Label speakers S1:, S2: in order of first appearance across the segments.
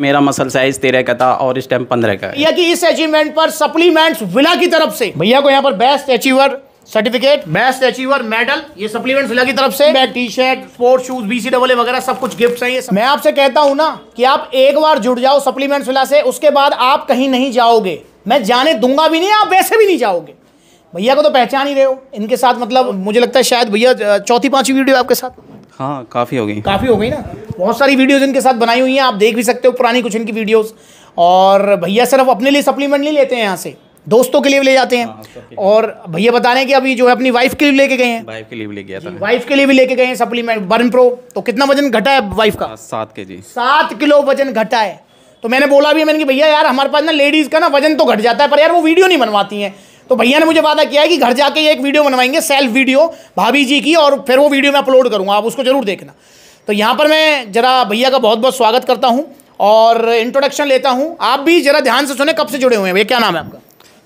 S1: मेरा muscle size तेरह का था और इस टाइम पंद्रह का
S2: भैया की इस अचीवमेंट पर सप्लीमेंट्स विला की तरफ से भैया को यहाँ पर best achiever certificate best achiever medal ये सप्लीमेंट्स विला की तरफ से मैं T shirt sport shoes BC double वगैरह सब कुछ गिफ्ट चाहिए सब... मैं आपसे कहता हूँ ना कि आप एक बार जुड़ जाओ सप्लीमेंट्स विला से उसके बाद आप कहीं नहीं जाओगे मैं जाने दूंगा भी नहीं आप वैसे भी नहीं जाओगे भैया को तो पहचान ही रहे हो इनके साथ मतलब मुझे लगता है शायद भैया चौथी पांचवी वीडियो आपके साथ
S1: हाँ काफ़ी हो गई काफ़ी हो गई
S2: ना बहुत सारी वीडियोज इनके साथ बनाई हुई हैं आप देख भी सकते हो पुरानी कुछ इनकी वीडियोज और भैया सिर्फ अपने लिए सप्लीमेंट नहीं लेते हैं यहाँ से दोस्तों के लिए ले जाते हैं हाँ, और भैया बता रहे हैं कि अभी जो है अपनी वाइफ के लिए लेके गए हैं वाइफ के लिए भी लेके गया वाइफ के लिए भी लेके गए हैं सप्लीमेंट बर्न प्रो तो कितना वजन घटा है वाइफ का हाँ, सात के जी सात किलो वजन घटा है तो मैंने बोला भी मैंने कि भैया यार हमारे पास ना लेडीज़ का ना वजन तो घट जाता है पर यार वो वीडियो नहीं बनवाती है तो भैया ने मुझे वादा किया है कि घर जाके एक वीडियो बनवाएंगे सेल्फ वीडियो भाभी जी की और फिर वो वीडियो मैं अपलोड करूंगा आप उसको जरूर देखना तो यहाँ पर मैं ज़रा भैया का बहुत बहुत स्वागत करता हूँ और इंट्रोडक्शन लेता हूँ आप भी ज़रा ध्यान से सुने कब से जुड़े हुए हैं भैया क्या नाम है आपका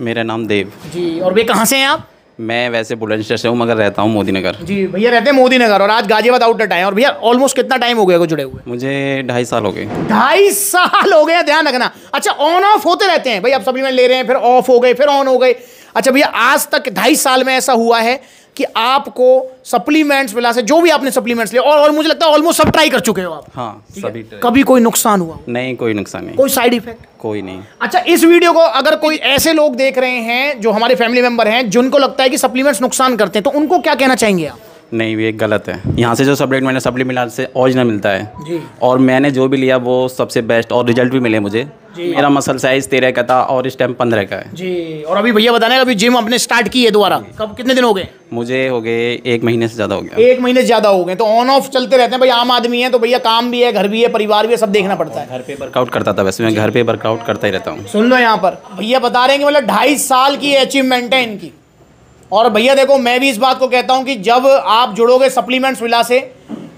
S1: मेरा नाम देव
S2: जी और भैया कहाँ से हैं आप
S1: मैं वैसे बुलंदशहर से हूँ मगर रहता हूँ मोदी नगर
S2: जी भैया रहते हैं मोदी नगर और आज गाजियाबाद आउटलेट आए और भैया ऑलमोस्ट कितना टाइम हो गया जुड़े हुए
S1: मुझे ढाई साल हो गए
S2: ढाई साल हो गया ध्यान रखना अच्छा ऑन ऑफ होते रहते हैं भैया आप सप्लीमेंट ले रहे हैं फिर ऑफ हो गए फिर ऑन हो गए अच्छा भैया आज तक ढाई साल में ऐसा हुआ है कि आपको सप्लीमेंट्स मिला से जो भी आपने सप्लीमेंट्स लिए और, और मुझे लगता है ऑलमोस्ट सब ट्राई कर चुके हो आप
S1: हाँ सभी कभी
S2: कोई नुकसान हुआ
S1: नहीं कोई नुकसान नहीं कोई साइड इफेक्ट कोई नहीं
S2: अच्छा इस वीडियो को अगर कोई ऐसे लोग देख रहे हैं जो हमारे फैमिली मेंबर हैं जिनको लगता है कि सप्लीमेंट्स नुकसान करते हैं तो उनको क्या कहना चाहेंगे आप
S1: नहीं ये गलत है यहाँ से जो सप्लेट मैंने सप्लीमेंट से ओरिजिनल मिलता है जी। और मैंने जो भी लिया वो सबसे बेस्ट और रिजल्ट भी मिले मुझे मेरा मसल साइज तेरह का था और इस टाइम पंद्रह का है
S2: जी और अभी भैया बताने अभी जिम अपने स्टार्ट की है दोबारा कब कितने दिन हो गए
S1: मुझे हो गए एक महीने से ज़्यादा हो गया
S2: एक महीने से ज़्यादा हो गए तो ऑन ऑफ चलते रहते हैं भाई आम आदमी है तो भैया काम भी है घर भी है परिवार भी है सब देखना पड़ता है घर पे
S1: वर्कआउट करता था वैसे मैं घर पे वर्कआउट करता ही रहता हूँ
S2: सुन लो यहाँ पर भैया बता रहे हैं मतलब ढाई साल की अचीवमेंट है इनकी और भैया देखो मैं भी इस बात को कहता हूँ कि जब आप जुड़ोगे सप्लीमेंट्स विला से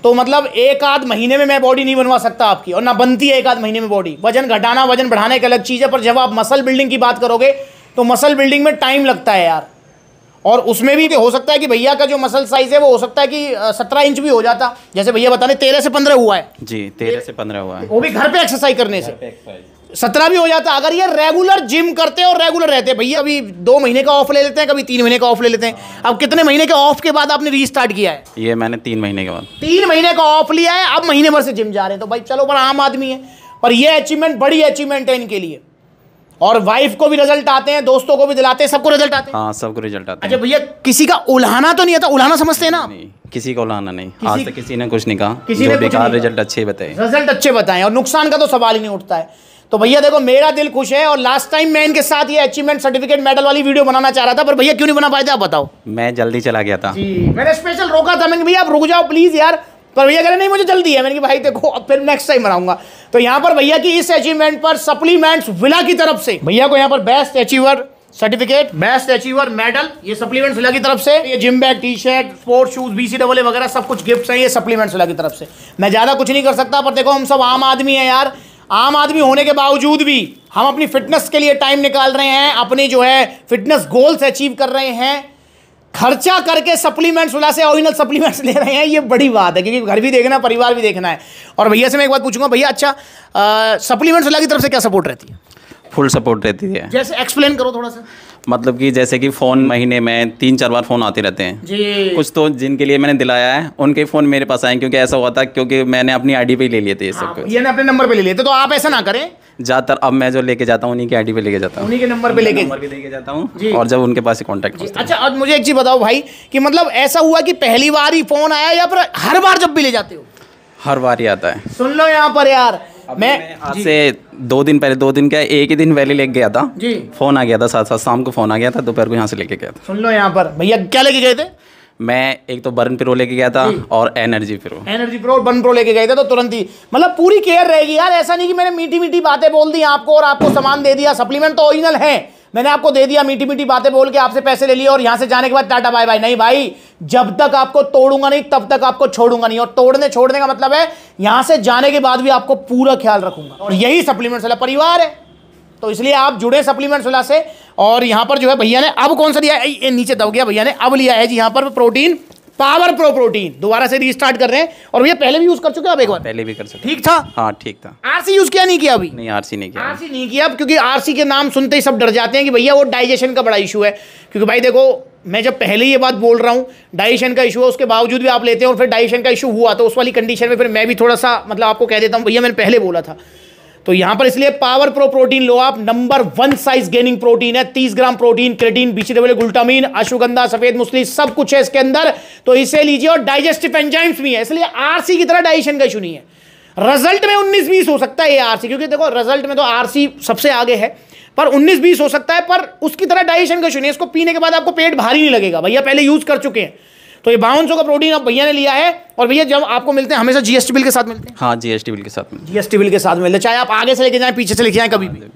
S2: तो मतलब एक आध महीने में मैं बॉडी नहीं बनवा सकता आपकी और ना बनती है एक आध महीने में बॉडी वजन घटाना वजन बढ़ाने की अलग चीज़ है पर जब आप मसल बिल्डिंग की बात करोगे तो मसल बिल्डिंग में टाइम लगता है यार और उसमें भी हो सकता है कि भैया का जो मसल साइज है वो हो सकता है कि सत्रह इंच भी हो जाता जैसे भैया बता रहे तेरह से पंद्रह हुआ है
S1: जी तेरह से पंद्रह हुआ है वो भी
S2: घर पे एक्सरसाइज करने से सत्रह भी हो जाता अगर ये रेगुलर जिम करते और रेगुलर रहते भैया अभी दो महीने का ऑफ ले लेते हैं कभी तीन महीने का ऑफ ले लेते हैं अब कितने महीने के ऑफ के बाद आपने रीस्टार्ट किया है
S1: ये मैंने तीन महीने के बाद
S2: तीन महीने का ऑफ लिया है अब महीने भर से जिम जा रहे हैं तो भाई चलो पर आम आदमी है पर यह अचीवमेंट बड़ी अचीवमेंट है इनके लिए और वाइफ को भी रिजल्ट आते हैं दोस्तों को भी दिलाते हैं सबको रिजल्ट आते
S1: हैं हाँ, सबको रिजल्ट आते अच्छा हैं अच्छा भैया
S2: किसी का उल्हाना तो नहीं आता उल्हाना समझते हैं ना
S1: किसी का उल्हाना नहीं आज तक किसी ने कुछ नहीं कहा किसी ने बेकार रिजल्ट अच्छे बताए
S2: रिजल्ट अच्छे बताए और नुकसान का तो सवाल ही नहीं उठता है तो भैया देखो मेरा दिल खुश है और लास्ट टाइम मैं इनके साथ ये अचीवमेंट सर्टिफिकेट मेडल वाली वीडियो बनाना चाह रहा था पर भैया क्यों नहीं बना पाया था आप बताओ
S1: मैं जल्दी चला गया था जी
S2: मैंने स्पेशल रोका था मैंने भैया आप रुक जाओ प्लीज़ यार पर भैया कह रहे नहीं मुझे जल्दी है मैंने भाई देखो अब फिर नेक्स्ट टाइम बनाऊंगा तो यहाँ पर भैया की इस अचीवमेंट पर सप्लीमेंट्स विला की तरफ से भैया को यहाँ पर best achiever certificate best achiever medal ये सप्लीमेंट्स विला की तरफ से ये gym bag T shirt sport shoes C double वगैरह सब कुछ गिफ्ट्स हैं ये सप्लीमेंट्स विला की तरफ से मैं ज़्यादा कुछ नहीं कर सकता पर देखो हम सब आम आदमी हैं यार आम आदमी होने के बावजूद भी हम अपनी फिटनेस के लिए टाइम निकाल रहे हैं अपनी जो है फिटनेस गोल्स अचीव कर रहे हैं खर्चा करके सप्लीमेंट्स वाला से ओरिजिनल सप्लीमेंट्स ले रहे हैं ये बड़ी बात है क्योंकि घर भी देखना है परिवार भी देखना है और भैया से मैं एक बात पूछूंगा भैया अच्छा सप्लीमेंट्स वाला की तरफ से क्या सपोर्ट रहती है
S1: फुल सपोर्ट रहती है
S2: जैसे एक्सप्लेन करो थोड़ा सा
S1: मतलब कि जैसे कि फ़ोन महीने में तीन चार बार फ़ोन आते रहते हैं
S2: जी कुछ
S1: तो जिनके लिए मैंने दिलाया है उनके फ़ोन मेरे पास आए क्योंकि ऐसा हुआ था क्योंकि मैंने अपनी आई पे ले लिए थे ये सब
S2: ये ना अपने नंबर पे ले लिए थे तो आप ऐसा ना करें
S1: ज़्यादातर अब मैं जो लेके जाता हूँ उन्हीं की आई पे लेके जाता हूँ उन्हीं के
S2: नंबर पे लेके जाता हूँ और
S1: जब उनके पास कॉन्टैक्ट
S2: अच्छा अब मुझे एक चीज़ बताओ भाई कि मतलब ऐसा हुआ कि पहली बार ही फ़ोन आया या फिर हर बार जब भी ले जाते हो
S1: हर बार ही आता है
S2: सुन लो यहाँ पर यार मैं आज से
S1: दो दिन पहले दो दिन क्या एक ही दिन पहले लेके गया था जी फ़ोन आ गया था साथ साथ शाम को फ़ोन आ गया था दोपहर को यहाँ से लेके गया था
S2: सुन लो यहाँ पर भैया क्या लेके गए थे
S1: मैं एक तो बर्न प्रो लेके गया था और एनर्जी प्रो
S2: एनर्जी प्रो और बर्न प्रो लेके गए थे तो तुरंत ही मतलब पूरी केयर रहेगी यार ऐसा नहीं कि मैंने मीठी मीठी बातें बोल दी आपको और आपको सामान दे दिया सप्लीमेंट तो ओरिजिनल है मैंने आपको दे दिया मीठी मीठी बातें बोल के आपसे पैसे ले लिए और यहां से जाने के बाद टाटा बाय बाय नहीं भाई जब तक आपको तोड़ूंगा नहीं तब तक आपको छोड़ूंगा नहीं और तोड़ने छोड़ने का मतलब है यहां से जाने के बाद भी आपको पूरा ख्याल रखूंगा और यही सप्लीमेंट्स वाला परिवार है तो इसलिए आप जुड़े सप्लीमेंट्स वाला से और यहां पर जो है भैया ने अब कौन सा लिया है नीचे दब गया भैया ने अब लिया है जी यहाँ पर प्रोटीन पावर प्रो प्रोटीन दोबारा से रीस्टार्ट कर रहे हैं और भैया पहले भी यूज कर चुके आप एक बार हाँ, पहले भी कर सकते ठीक था हाँ ठीक था आरसी यूज किया नहीं किया अभी
S1: नहीं आरसी नहीं किया
S2: आरसी नहीं किया क्योंकि आरसी के नाम सुनते ही सब डर जाते हैं कि भैया वो डाइजेशन का बड़ा इशू है क्योंकि भाई देखो मैं जब पहले ये बात बोल रहा हूँ डाइजेशन का इशू है उसके बावजूद भी आप लेते हैं और फिर डाइजेशन का इशू हुआ तो उस वाली कंडीशन में फिर मैं भी थोड़ा सा मतलब आपको कह देता हूँ भैया मैंने पहले बोला था तो यहां पर इसलिए पावर प्रो प्रोटीन लो आप number one size gaining protein है तीस gram protein creatine BC double glutamine ashwagandha सफेद मुस्लिम सब कुछ है इसके अंदर तो इसे लीजिए और डाइजेस्टिव एंजाइम्स भी है इसलिए आरसी की तरह डाइजेशन का इशू नहीं है रिजल्ट में उन्नीस बीस हो सकता है ये आरसी क्योंकि देखो रिजल्ट में तो आरसी सबसे आगे है पर उन्नीस बीस हो सकता है पर उसकी तरह डाइजेशन का इशू नहीं इसको पीने के बाद आपको पेट भारी नहीं लगेगा भैया पहले यूज कर चुके हैं तो ये बावन का प्रोटीन अब भैया ने लिया है और भैया जब आपको मिलते हैं हमेशा जीएसटी बिल के साथ मिलते
S1: हैं हाँ जीएसटी बिल के साथ
S2: जीएसटी बिल के साथ मिलते चाहे आप आगे से लेके जाए पीछे से लेके जाए कभी भी हाँ,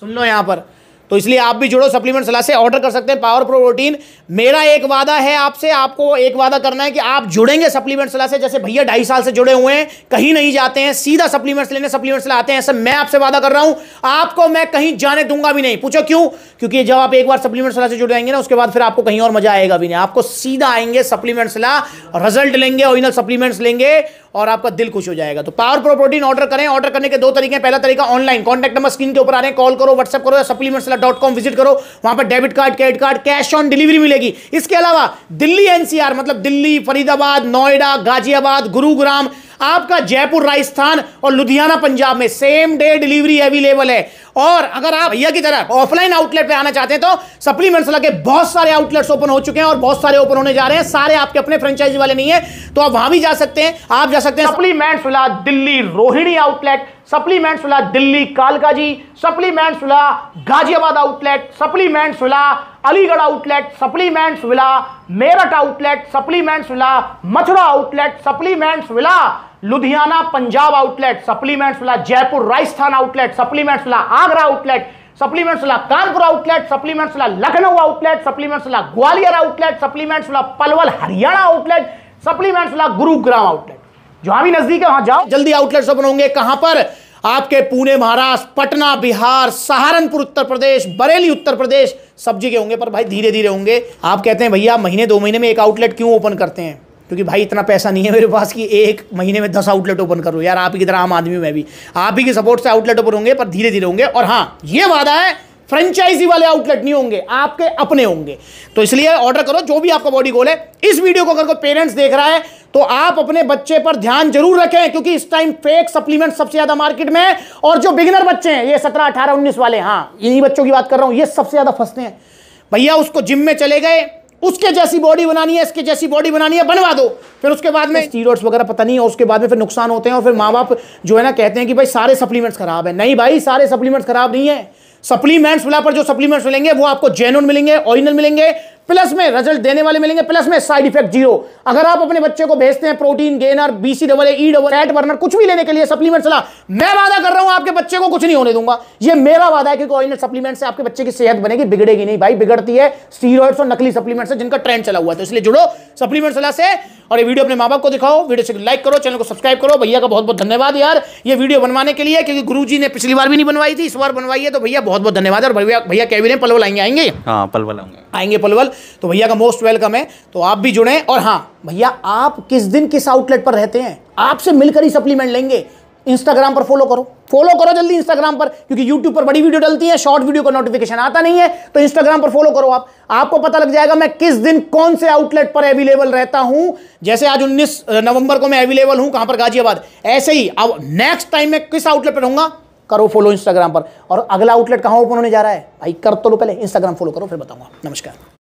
S2: सुन लो यहाँ पर तो इसलिए आप भी जुड़ो सप्लीमेंट सलाह से ऑर्डर कर सकते हैं पावर प्रो प्रोटीन मेरा एक वादा है आपसे आपको एक वादा करना है कि आप जुड़ेंगे सप्लीमेंट सलाह से जैसे भैया ढाई साल से जुड़े हुए हैं कहीं नहीं जाते हैं सीधा सप्लीमेंट्स लेने सप्लीमेंट्स लाते हैं ऐसे मैं आपसे वादा कर रहा हूं आपको मैं कहीं जाने दूंगा भी नहीं पूछो क्यों क्योंकि जब आप एक बार सप्लीमेंट सलाह से जुड़ जाएंगे ना उसके बाद फिर आपको कहीं और मजा आएगा भी नहीं आपको सीधा आएंगे सप्लीमेंट्स ला रिजल्ट लेंगे ओरिजिनल सप्लीमेंट्स लेंगे और आपका दिल खुश हो जाएगा तो पावर प्रोटीन ऑर्डर करें ऑर्डर करने के दो तरीके हैं पहला तरीका ऑनलाइन कॉन्टैक्ट नंबर स्क्रीन के ऊपर आ रहे हैं कॉल करो व्हाट्सअप करो या सप्लीमेंट्स डॉट कॉम विजिट करो वहां पर debit card credit card cash on delivery मिलेगी इसके अलावा दिल्ली एनसीआर मतलब दिल्ली फरीदाबाद नोएडा गाजियाबाद गुरुग्राम आपका जयपुर राजस्थान और लुधियाना पंजाब में सेम डे डिलीवरी अवेलेबल है और अगर आप भैया की तरह ऑफलाइन आउटलेट पे आना चाहते हैं तो सप्लीमेंट्स लगे बहुत सारे आउटलेट्स ओपन हो चुके हैं और बहुत सारे ओपन होने जा रहे हैं सारे आपके अपने फ्रेंचाइजी वाले नहीं है तो आप वहां भी जा सकते हैं आप जा सकते हैं सप्लीमेंट्स वाला दिल्ली रोहिणी आउटलेट सप्लीमेंट्स वाला दिल्ली कालकाजी सप्लीमेंट्स वाला गाजियाबाद आउटलेट सप्लीमेंट्स वाला Aligarh outlet supplements villa Meerut outlet supplements villa Mathura outlet supplements villa Ludhiana Punjab outlet supplements वाला जयपुर राजस्थान आउटलेट सप्लीमेंट्स वाला आगरा आउटलेट सप्लीमेंट्स वाला कानपुर आउटलेट सप्लीमेंट्स वाला लखनऊ आउटलेट सप्लीमेंट्स वाला ग्वालियर आउटलेट सप्लीमेंट्स वाला पलवल हरियाणा आउटलेट सप्लीमेंट्स वाला गुरुग्राम आउटलेट जहां भी नजदीक है वहां जाओ जल्दी आउटलेट सब होंगे कहां पर आपके पुणे महाराष्ट्र पटना बिहार सहारनपुर उत्तर प्रदेश बरेली उत्तर प्रदेश सब्जी के होंगे पर भाई धीरे धीरे होंगे आप कहते हैं भैया महीने दो महीने में एक आउटलेट क्यों ओपन करते हैं क्योंकि भाई इतना पैसा नहीं है मेरे पास कि एक महीने में दस आउटलेट ओपन करूँ यार आप ही की तरह आम आदमी मैं भी आप ही के सपोर्ट से आउटलेट ओपन होंगे पर धीरे धीरे होंगे और हाँ ये वादा है फ्रेंचाइजी वाले आउटलेट नहीं होंगे आपके अपने होंगे तो इसलिए ऑर्डर करो जो भी आपका बॉडी गोल है इस वीडियो को अगर कोई पेरेंट्स देख रहा है तो आप अपने बच्चे पर ध्यान जरूर रखें क्योंकि इस टाइम फेक सप्लीमेंट सबसे ज्यादा मार्केट में है और जो बिगिनर बच्चे हैं ये सत्रह अठारह उन्नीस वाले हाँ इन्हीं बच्चों की बात कर रहा हूं ये सबसे ज्यादा फंसते हैं भैया उसको जिम में चले गए उसके जैसी बॉडी बनानी है इसके जैसी बॉडी बनानी है बनवा दो फिर उसके बाद में स्टीरोड्स वगैरह पता नहीं है उसके बाद में फिर नुकसान होते हैं और फिर माँ बाप जो है ना कहते हैं कि भाई सारे सप्लीमेंट्स खराब है नहीं भाई सारे सप्लीमेंट्स खराब नहीं है सप्लीमेंट्स मिला पर जो सप्लीमेंट्स मिलेंगे वो आपको जेनुअन मिलेंगे ऑरिजिनल मिलेंगे प्लस में रिजल्ट देने वाले मिलेंगे प्लस में साइड इफेक्ट जीरो अगर आप अपने बच्चे को भेजते हैं protein gainer BC double E double eight burner कुछ भी लेने के लिए सप्लीमेंट चला मैं वादा कर रहा हूं आपके बच्चे को कुछ नहीं होने दूंगा ये मेरा वादा है क्योंकि ऑयल सप्लीमेंट से आपके बच्चे की सेहत बनेगी बिगड़ेगी नहीं भाई बिगड़ती है स्टीरोड्स और नकली सप्लीमेंट से जिनका ट्रेंड चला हुआ है तो इसलिए जुड़ो सप्लीमेंट सलाह से और ये वीडियो अपने माँ बाप को दिखाओ वीडियो से लाइक करो चैनल को सब्सक्राइब करो भैया का बहुत बहुत धन्यवाद यार ये वीडियो बनवाने के लिए क्योंकि गुरु ने पिछली बार भी नहीं बनवाई थी इस बार बनवाई है तो भैया बहुत बहुत धन्यवाद और भैया भैया कैबिनेट पलवल आएंगे आएंगे हाँ पलवल आएंगे पलवल तो भैया का मोस्ट वेलकम है तो आप भी जुड़े और हाँ भैया आप किस दिन किस आउटलेट पर रहते हैं आपसे मिलकर ही सप्लीमेंट लेंगे इंस्टाग्राम पर फॉलो करो फॉलो करो जल्दी इंस्टाग्राम पर क्योंकि यूट्यूब पर बड़ी वीडियो डलती है शॉर्ट वीडियो का नोटिफिकेशन आता नहीं है तो इंस्टाग्राम पर फॉलो करो आप आपको पता लग जाएगा मैं किस दिन कौन से आउटलेट पर अवेलेबल रहता हूं जैसे आज 19 नवंबर को मैं अवेलेबल हूं कहां पर गाजियाबाद ऐसे ही अब नेक्स्ट टाइम मैं किस आउटलेट पर रहूंगा करो फॉलो इंस्टाग्राम पर और अगला आउटलेट कहां ओपन होने जा रहा है भाई कर तो लो पहले इंस्टाग्राम फॉलो करो फिर बताऊंगा नमस्कार